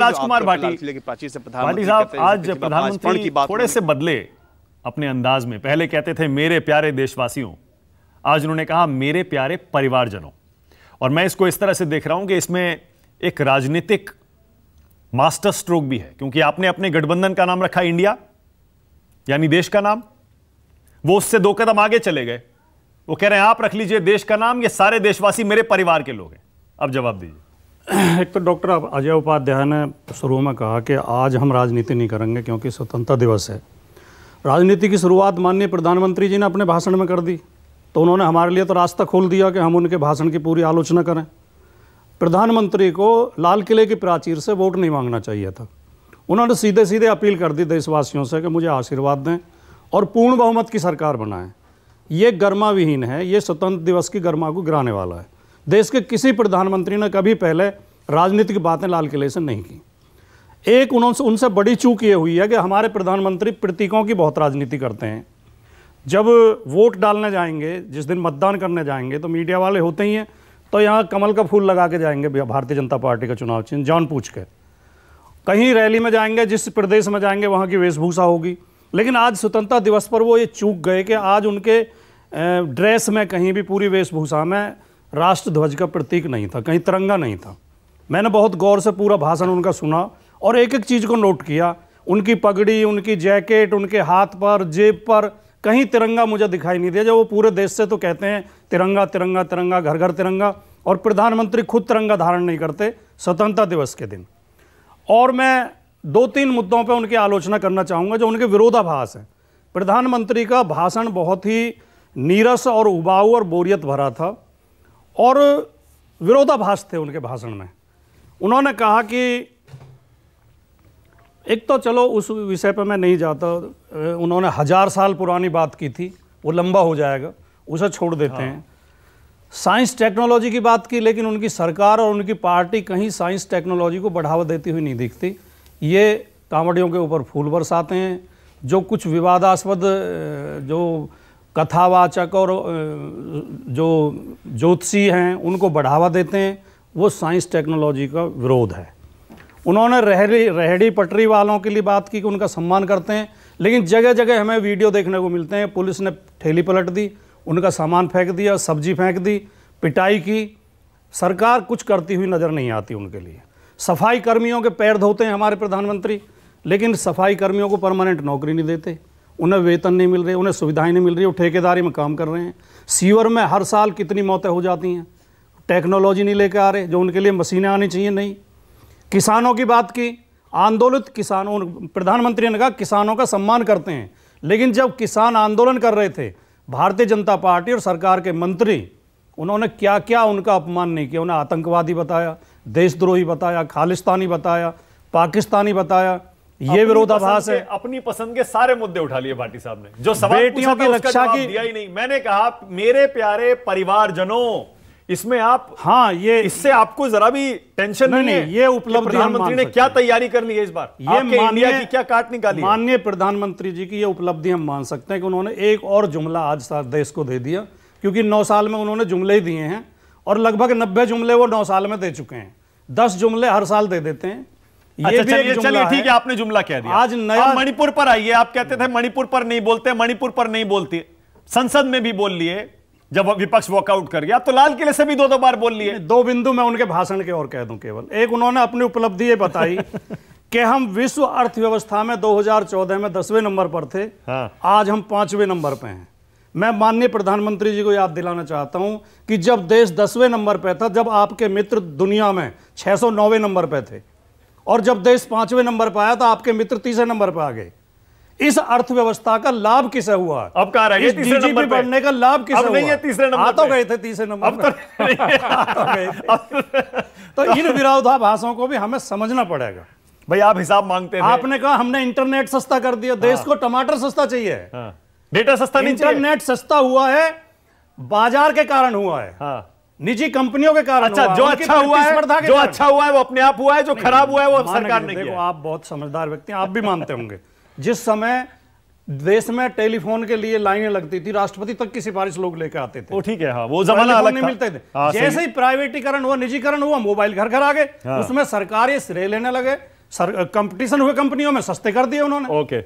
राजकुमार भाटी प्रधानमंत्री साहब आज प्रधानमंत्री थोड़े से बदले अपने अंदाज में पहले कहते थे मेरे प्यारे देशवासियों आज उन्होंने कहा मेरे प्यारे परिवारजनों और मैं इसको इस तरह से देख रहा हूं कि इसमें एक राजनीतिक मास्टर स्ट्रोक भी है क्योंकि आपने अपने गठबंधन का नाम रखा इंडिया यानी देश का नाम वो उससे दो कदम आगे चले गए वो कह रहे हैं आप रख लीजिए देश का नाम ये सारे देशवासी मेरे परिवार के लोग हैं अब जवाब दीजिए एक तो डॉक्टर अजय उपाध्याय ने शुरू में कहा कि आज हम राजनीति नहीं करेंगे क्योंकि स्वतंत्रता दिवस है राजनीति की शुरुआत माननीय प्रधानमंत्री जी ने अपने भाषण में कर दी तो उन्होंने हमारे लिए तो रास्ता खोल दिया कि हम उनके भाषण की पूरी आलोचना करें प्रधानमंत्री को लाल किले की प्राचीर से वोट नहीं मांगना चाहिए था उन्होंने सीधे सीधे अपील कर दी देशवासियों से कि मुझे आशीर्वाद दें और पूर्ण बहुमत की सरकार बनाएं ये गर्मा विहीन है ये स्वतंत्र दिवस की गर्मा को गिराने वाला है देश के किसी प्रधानमंत्री ने कभी पहले राजनीतिक बातें लाल किले से नहीं की एक उन्होंने उनसे बड़ी चूक ये हुई है कि हमारे प्रधानमंत्री प्रतीकों की बहुत राजनीति करते हैं जब वोट डालने जाएंगे जिस दिन मतदान करने जाएंगे तो मीडिया वाले होते ही हैं तो यहाँ कमल का फूल लगा के जाएंगे भारतीय जनता पार्टी का चुनाव चिन्ह जान पूछ के कहीं रैली में जाएंगे जिस प्रदेश में जाएंगे वहाँ की वेशभूषा होगी लेकिन आज स्वतंत्रता दिवस पर वो ये चूक गए कि आज उनके ड्रेस में कहीं भी पूरी वेशभूषा में राष्ट्र ध्वज का प्रतीक नहीं था कहीं तिरंगा नहीं था मैंने बहुत गौर से पूरा भाषण उनका सुना और एक एक चीज़ को नोट किया उनकी पगड़ी उनकी जैकेट उनके हाथ पर जेब पर कहीं तिरंगा मुझे दिखाई नहीं दिया जब वो पूरे देश से तो कहते हैं तिरंगा तिरंगा तिरंगा घर घर तिरंगा और प्रधानमंत्री खुद तिरंगा धारण नहीं करते स्वतंत्रता दिवस के दिन और मैं दो तीन मुद्दों पर उनकी आलोचना करना चाहूँगा जो उनके विरोधाभास हैं प्रधानमंत्री का भाषण बहुत ही नीरस और उबाऊ और बोरियत भरा था और विरोधाभास थे उनके भाषण में उन्होंने कहा कि एक तो चलो उस विषय पर मैं नहीं जाता उन्होंने हज़ार साल पुरानी बात की थी वो लंबा हो जाएगा उसे छोड़ देते हाँ। हैं साइंस टेक्नोलॉजी की बात की लेकिन उनकी सरकार और उनकी पार्टी कहीं साइंस टेक्नोलॉजी को बढ़ावा देती हुई नहीं दिखती ये कांवड़ियों के ऊपर फूल बरसाते हैं जो कुछ विवादास्पद जो कथावाचक और जो ज्योतिषी हैं उनको बढ़ावा देते हैं वो साइंस टेक्नोलॉजी का विरोध है उन्होंने रहरी रहड़ी पटरी वालों के लिए बात की कि उनका सम्मान करते हैं लेकिन जगह जगह हमें वीडियो देखने को मिलते हैं पुलिस ने ठेली पलट दी उनका सामान फेंक दिया सब्जी फेंक दी पिटाई की सरकार कुछ करती हुई नज़र नहीं आती उनके लिए सफाई कर्मियों के पैर धोते हैं हमारे प्रधानमंत्री लेकिन सफाई कर्मियों को परमानेंट नौकरी नहीं देते उन्हें वेतन नहीं मिल रहे उन्हें सुविधाएं नहीं मिल रही वो ठेकेदारी में काम कर रहे हैं सीवर में हर साल कितनी मौतें हो जाती हैं टेक्नोलॉजी नहीं लेकर आ रहे जो उनके लिए मशीनें आनी चाहिए नहीं किसानों की बात की आंदोलित किसानों प्रधानमंत्री ने कहा किसानों का सम्मान करते हैं लेकिन जब किसान आंदोलन कर रहे थे भारतीय जनता पार्टी और सरकार के मंत्री उन्होंने क्या क्या उनका अपमान नहीं किया उन्हें आतंकवादी बताया देशद्रोही बताया खालिस्तानी बताया पाकिस्तानी बताया ये विरोधाभास है अपनी पसंद के सारे मुद्दे उठा लिए भाटी साहब ने जो सवाल बेटियों की रक्षा की दिया ही नहीं मैंने कहा मेरे प्यारे परिवारजनों इसमें आप हाँ ये इससे आपको जरा भी टेंशन नहीं, नहीं, है ये उपलब्धि प्रधानमंत्री ने क्या तैयारी कर ली है इस बार ये मानिया की क्या काट निकाली माननीय प्रधानमंत्री जी की ये उपलब्धि हम मान सकते हैं कि उन्होंने एक और जुमला आज देश को दे दिया क्योंकि नौ साल में उन्होंने जुमले ही दिए हैं और लगभग नब्बे जुमले वो नौ साल में दे चुके हैं दस जुमले हर साल दे देते हैं अच्छा, चलिए ठीक है आपने जुमला कह दिया आज नया मणिपुर पर आइए आप कहते थे मणिपुर पर नहीं बोलते मणिपुर पर नहीं बोलती संसद में भी बोल लिए जब विपक्ष वॉकआउट कर गया तो लाल किले से भी दो दो बार बोल लिए दो बिंदु मैं उनके भाषण के और कह दूं केवल एक उन्होंने अपनी उपलब्धि ये बताई कि हम विश्व अर्थव्यवस्था में 2014 में दसवें नंबर पर थे हाँ। आज हम पांचवें नंबर पे हैं मैं माननीय प्रधानमंत्री जी को याद दिलाना चाहता हूं कि जब देश दसवें नंबर पर था जब आपके मित्र दुनिया में नौवे नंबर पे थे और जब देश पांचवें नंबर पर आया तो आपके मित्र तीसरे नंबर पर आ गए इस अर्थव्यवस्था का लाभ किसे हुआ अब कहा रहा जीडीपी बढ़ने का लाभ किसे हुआ नहीं है तीसरे नंबर आ तो गए थे तीसरे नंबर तो, तो, तो, तो इन विरोधाभासों को भी हमें समझना पड़ेगा भाई आप हिसाब मांगते हैं आपने कहा हमने इंटरनेट सस्ता कर दिया हाँ। देश को टमाटर सस्ता चाहिए हाँ। डेटा सस्ता नहीं इंटरनेट सस्ता हुआ है बाजार के कारण हुआ है हाँ। निजी कंपनियों के कारण अच्छा जो अच्छा हुआ है जो अच्छा हुआ है वो अपने आप हुआ है जो खराब हुआ है वो सरकार ने किया आप बहुत समझदार व्यक्ति हैं आप भी मानते होंगे जिस समय देश में टेलीफोन के लिए लाइनें लगती थी राष्ट्रपति तक की सिफारिश लोग लेकर आते थे वो ठीक है हाँ, वो जमाना अलग नहीं मिलते थे आ, हाँ, जैसे ही प्राइवेटीकरण हुआ निजीकरण हुआ मोबाइल घर घर आ गए हाँ, उसमें सरकारी सिरे लेने लगे कंपटीशन हुए कंपनियों में सस्ते कर दिए उन्होंने ओके